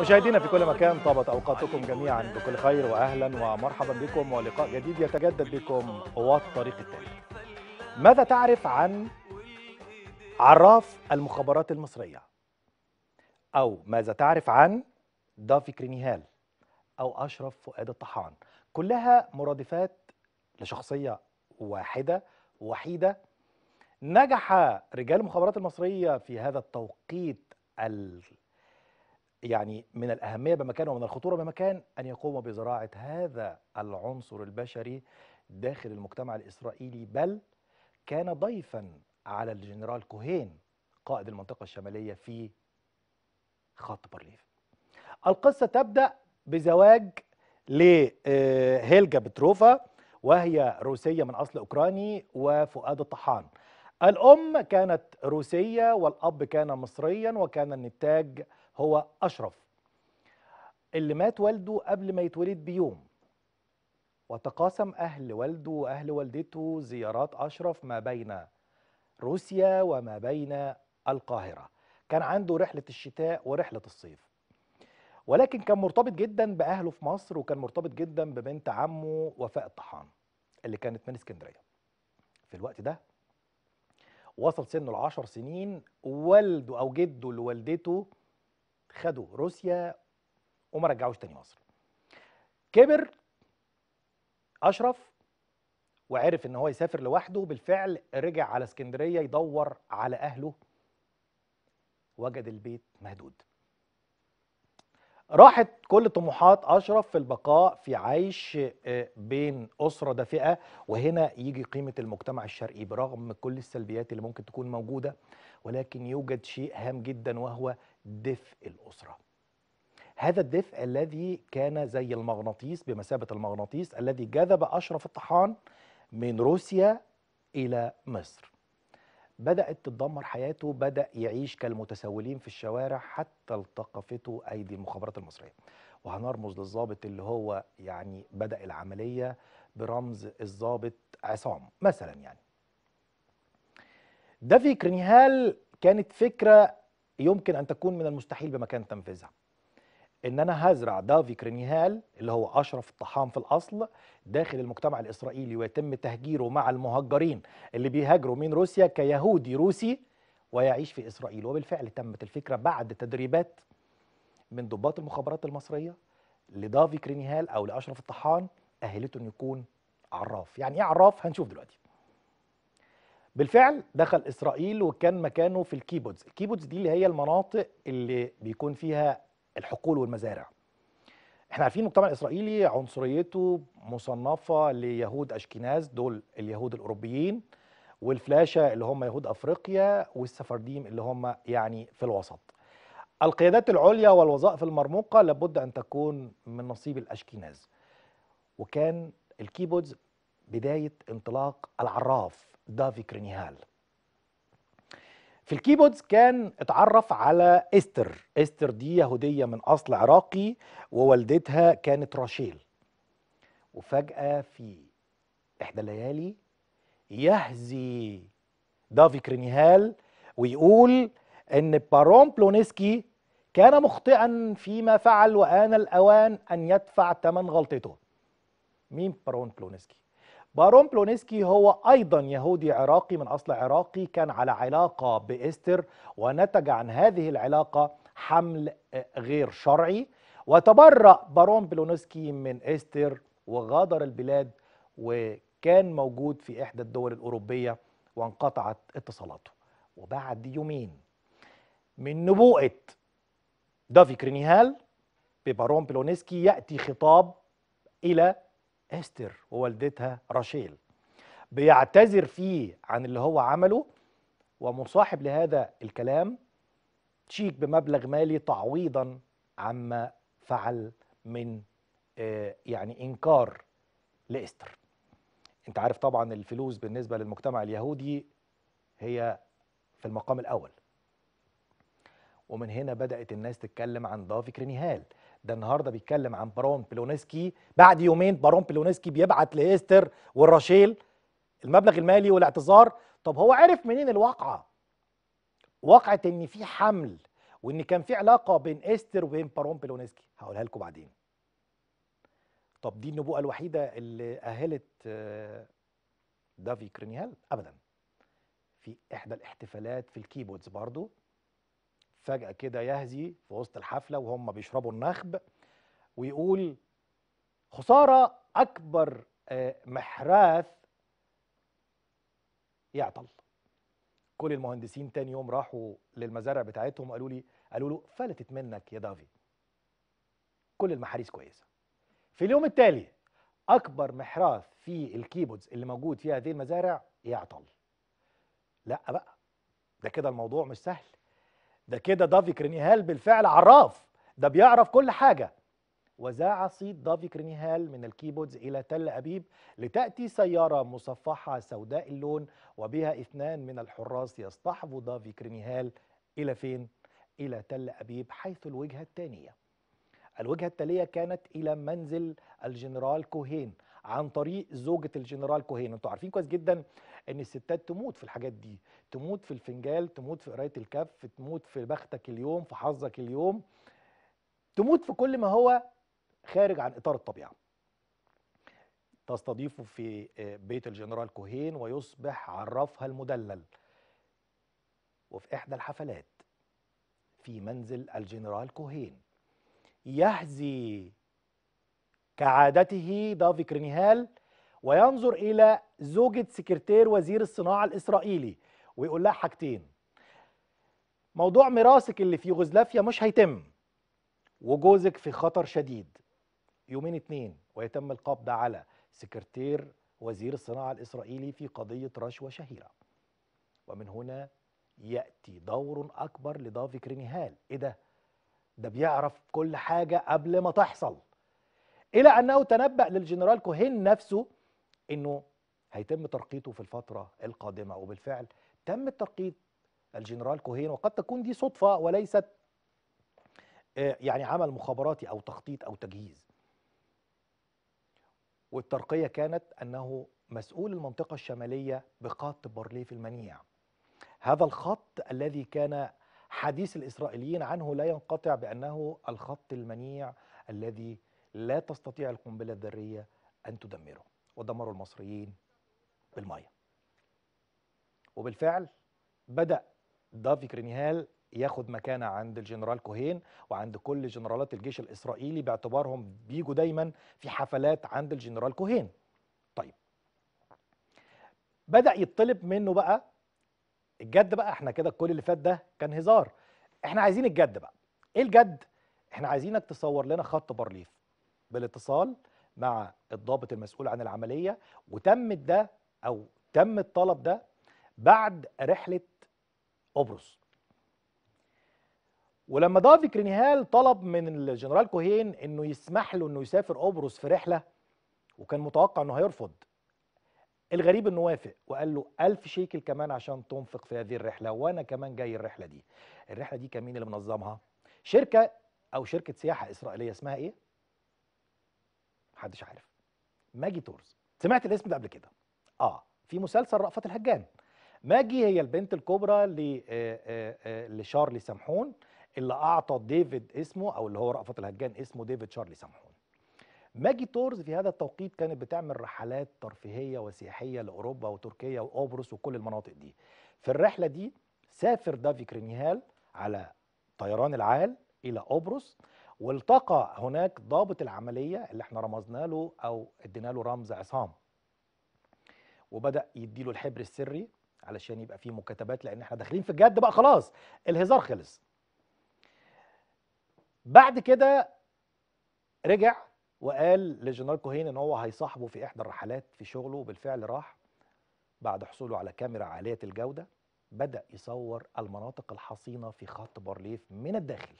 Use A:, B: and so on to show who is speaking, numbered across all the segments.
A: مشاهدينا في كل مكان طابت اوقاتكم جميعا بكل خير واهلا ومرحبا بكم ولقاء جديد يتجدد بكم قوات الطريق التالي. ماذا تعرف عن عراف المخابرات المصريه؟ او ماذا تعرف عن دافي كريميهال او اشرف فؤاد الطحان؟ كلها مرادفات لشخصيه واحده وحيده نجح رجال المخابرات المصريه في هذا التوقيت يعني من الأهمية بمكان ومن الخطورة بمكان أن يقوم بزراعة هذا العنصر البشري داخل المجتمع الإسرائيلي بل كان ضيفا على الجنرال كوهين قائد المنطقة الشمالية في خط برليف القصة تبدأ بزواج لهيلجا آه، بتروفا وهي روسية من أصل أوكراني وفؤاد الطحان الأم كانت روسية والأب كان مصريا وكان النتاج هو أشرف اللي مات والده قبل ما يتولد بيوم وتقاسم أهل والده وأهل والدته زيارات أشرف ما بين روسيا وما بين القاهرة كان عنده رحلة الشتاء ورحلة الصيف ولكن كان مرتبط جدا بأهله في مصر وكان مرتبط جدا ببنت عمه وفاء الطحان اللي كانت من اسكندرية في الوقت ده وصل سنه العشر سنين والده أو جده لوالدته خدوا روسيا وما رجعوش تاني مصر كبر اشرف وعرف ان هو يسافر لوحده بالفعل رجع على اسكندريه يدور على اهله وجد البيت مهدود راحت كل طموحات اشرف في البقاء في عيش آه، بين اسره دافئه وهنا يجي قيمه المجتمع الشرقي برغم كل السلبيات اللي ممكن تكون موجوده ولكن يوجد شيء هام جدا وهو دفء الأسرة هذا الدفء الذي كان زي المغناطيس بمثابة المغناطيس الذي جذب أشرف الطحان من روسيا إلى مصر بدأت تتدمر حياته بدأ يعيش كالمتسولين في الشوارع حتى التقفته أيدي المخابرات المصرية وهنرمز للضابط اللي هو يعني بدأ العملية برمز الضابط عصام مثلا يعني ده في كرنيهال كانت فكرة يمكن أن تكون من المستحيل بمكان تنفيذها ان انا هزرع دافي كرينيهال اللي هو اشرف الطحام في الاصل داخل المجتمع الاسرائيلي ويتم تهجيره مع المهجرين اللي بيهاجروا من روسيا كيهودي روسي ويعيش في اسرائيل وبالفعل تمت الفكره بعد تدريبات من ضباط المخابرات المصريه لدافي كرينيهال او لاشرف الطحان اهلته انه يكون عراف يعني ايه عراف هنشوف دلوقتي بالفعل دخل إسرائيل وكان مكانه في الكيبوتز الكيبوتز دي اللي هي المناطق اللي بيكون فيها الحقول والمزارع احنا عارفين المجتمع الإسرائيلي عنصريته مصنفة ليهود اشكيناز دول اليهود الأوروبيين والفلاشة اللي هم يهود أفريقيا والسفرديم اللي هم يعني في الوسط القيادات العليا والوظائف المرموقة لابد أن تكون من نصيب الاشكيناز وكان الكيبوتز بداية انطلاق العراف دافي كرينيهال في الكيبودز كان اتعرف على استر استر دي يهودية من أصل عراقي ووالدتها كانت راشيل وفجأة في إحدى الليالي يهزي دافي كرينيهال ويقول ان بارون بلونيسكي كان مخطئا فيما فعل وآن الأوان أن يدفع ثمن غلطته مين بارون بلونيسكي بارون بلونيسكي هو أيضا يهودي عراقي من أصل عراقي كان على علاقة بإستر ونتج عن هذه العلاقة حمل غير شرعي وتبرأ بارون بلونيسكي من إستر وغادر البلاد وكان موجود في إحدى الدول الأوروبية وانقطعت اتصالاته وبعد يومين من نبوءة دافي كرينيهال ببارون بلونيسكي يأتي خطاب إلى استر ووالدتها راشيل بيعتذر فيه عن اللي هو عمله ومصاحب لهذا الكلام تشيك بمبلغ مالي تعويضا عما فعل من آه، يعني انكار لاستر انت عارف طبعا الفلوس بالنسبه للمجتمع اليهودي هي في المقام الاول ومن هنا بدات الناس تتكلم عن دافي كرينيهال ده النهارده بيتكلم عن بارون بلونسكي بعد يومين بارون بلونسكي بيبعت لايستر والراشيل المبلغ المالي والاعتذار طب هو عرف منين الواقعه واقعه ان في حمل وان كان في علاقه بين ايستر وبين بارون بلونسكي هقولها لكم بعدين طب دي النبوءه الوحيده اللي اهلت آه، دافي كرينيهال ابدا في احدى الاحتفالات في الكيبوردز برضو فجأة كده يهزي في وسط الحفلة وهم بيشربوا النخب ويقول خسارة أكبر آه، محراث يعطل كل المهندسين تاني يوم راحوا للمزارع بتاعتهم قالوا لي قالوا له فلتت منك يا دافي كل المحاريس كويسة في اليوم التالي أكبر محراث في الكيبودز اللي موجود في هذه المزارع يعطل لا بقى ده كده الموضوع مش سهل ده كده دافي كرينيهال بالفعل عراف ده بيعرف كل حاجة وزاع صيت دافي كرينيهال من الكيبودز إلى تل أبيب لتأتي سيارة مصفحة سوداء اللون وبها اثنان من الحراس يصطحب دافي كرينيهال إلى فين؟ إلى تل أبيب حيث الوجهة الثانية الوجهة التالية كانت إلى منزل الجنرال كوهين عن طريق زوجة الجنرال كوهين انتوا عارفين كويس جدا ان الستات تموت في الحاجات دي تموت في الفنجال تموت في قرايه الكف تموت في بختك اليوم في حظك اليوم تموت في كل ما هو خارج عن اطار الطبيعه تستضيفه في آه، بيت الجنرال كوهين ويصبح عرفها المدلل وفي احدى الحفلات في منزل الجنرال كوهين يهزي كعادته دافي كرينيهال وينظر إلى زوجة سكرتير وزير الصناعة الإسرائيلي ويقول لها حاجتين موضوع ميراثك اللي في يوغوسلافيا مش هيتم وجوزك في خطر شديد يومين اتنين ويتم القبض على سكرتير وزير الصناعة الإسرائيلي في قضية رشوة شهيرة ومن هنا يأتي دور أكبر لضافي كرينيهال إيه ده؟ ده بيعرف كل حاجة قبل ما تحصل إلى أنه تنبأ للجنرال كوهين نفسه انه هيتم ترقيته في الفتره القادمه وبالفعل تم ترقية الجنرال كوهين وقد تكون دي صدفه وليست آه، يعني عمل مخابراتي او تخطيط او تجهيز والترقيه كانت انه مسؤول المنطقه الشماليه بخط بارليف المنيع هذا الخط الذي كان حديث الاسرائيليين عنه لا ينقطع بانه الخط المنيع الذي لا تستطيع القنبله الذريه ان تدمره ودمروا المصريين بالميه وبالفعل بدأ دافي كرينيهال ياخد مكانة عند الجنرال كوهين وعند كل جنرالات الجيش الإسرائيلي باعتبارهم بيجوا دايما في حفلات عند الجنرال كوهين طيب بدأ يطلب منه بقى الجد بقى احنا كده كل اللي فات ده كان هزار احنا عايزين الجد بقى ايه الجد احنا عايزينك تصور لنا خط بارليف بالاتصال مع الضابط المسؤول عن العمليه وتمت ده او تم الطلب ده بعد رحله قبرص ولما ضابط كرينيهال طلب من الجنرال كوهين انه يسمح له انه يسافر قبرص في رحله وكان متوقع انه هيرفض الغريب انه وافق وقال له ألف شيكل كمان عشان تنفق في هذه الرحله وانا كمان جاي الرحله دي الرحله دي كان مين اللي منظمها شركه او شركه سياحه اسرائيليه اسمها ايه محدش عارف ماجي تورز سمعت الاسم ده قبل كده اه في مسلسل رأفت الهجان ماجي هي البنت الكبرى آه، آه، آه، لشارلي سامحون اللي اعطى ديفيد اسمه او اللي هو رأفت الهجان اسمه ديفيد شارلي سامحون ماجي تورز في هذا التوقيت كانت بتعمل رحلات ترفيهيه وسياحيه لاوروبا وتركيا وقبرص وكل المناطق دي في الرحله دي سافر دافي كرينيهال على طيران العال الى قبرص والتقى هناك ضابط العمليه اللي احنا رمزنا له او ادينا له رمز عصام وبدا يدي له الحبر السري علشان يبقى فيه مكاتبات لان احنا داخلين في الجد بقى خلاص الهزار خلص بعد كده رجع وقال لجنرال كوهين ان هو هيصاحبه في احدى الرحلات في شغله وبالفعل راح بعد حصوله على كاميرا عاليه الجوده بدا يصور المناطق الحصينه في خط بارليف من الداخل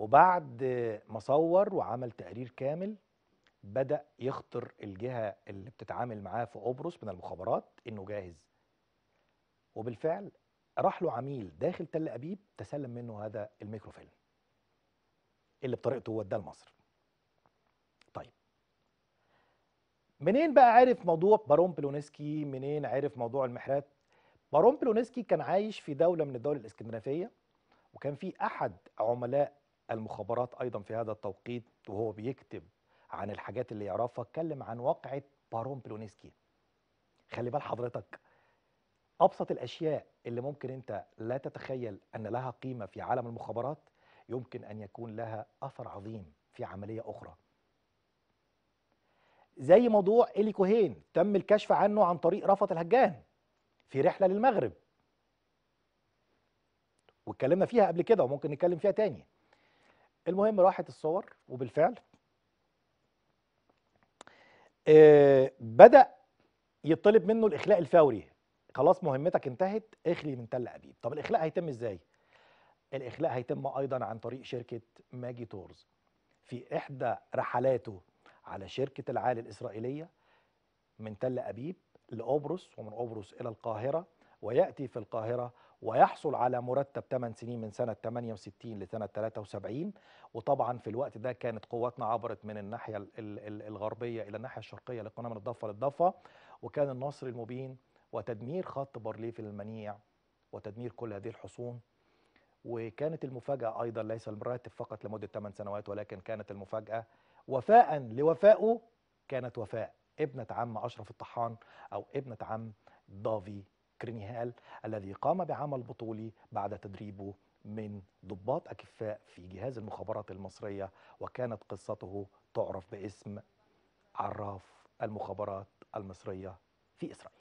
A: وبعد ما صور وعمل تقرير كامل بدأ يخطر الجهة اللي بتتعامل معاه في قبرص من المخابرات إنه جاهز وبالفعل راح له عميل داخل تل أبيب تسلم منه هذا الميكروفيلم اللي بطريقته وداه لمصر طيب منين بقى عرف موضوع بارون بلونسكي منين عرف موضوع المحرات بارون بلونسكي كان عايش في دولة من الدول الإسكندنافية وكان في أحد عملاء المخابرات ايضا في هذا التوقيت وهو بيكتب عن الحاجات اللي يعرفها اتكلم عن واقعه بارون بلونسكي خلي بال حضرتك ابسط الاشياء اللي ممكن انت لا تتخيل ان لها قيمه في عالم المخابرات يمكن ان يكون لها اثر عظيم في عمليه اخرى زي موضوع إلي كوهين تم الكشف عنه عن طريق رفض الهجان في رحلة للمغرب واتكلمنا فيها قبل كده وممكن نتكلم فيها تاني المهم راحت الصور وبالفعل آه، بدأ يطلب منه الإخلاء الفوري خلاص مهمتك انتهت اخلي من تل أبيب طب الإخلاء هيتم إزاي؟ الإخلاء هيتم أيضا عن طريق شركة ماجي تورز في إحدى رحلاته على شركة العال الإسرائيلية من تل أبيب لقبرص ومن قبرص إلى القاهرة ويأتي في القاهرة ويحصل على مرتب 8 سنين من سنة 68 لسنة 73 وطبعا في الوقت ده كانت قواتنا عبرت من الناحية الغربية إلى الناحية الشرقية لقناه من الضفة للضفة وكان النصر المبين وتدمير خط بارليف المنيع وتدمير كل هذه الحصون وكانت المفاجأة أيضا ليس المراتب فقط لمدة 8 سنوات ولكن كانت المفاجأة وفاء لوفائه كانت وفاء ابنة عم أشرف الطحان أو ابنة عم ضافي كرينيهال الذي قام بعمل بطولي بعد تدريبه من ضباط أكفاء في جهاز المخابرات المصرية وكانت قصته تعرف باسم عراف المخابرات المصرية في إسرائيل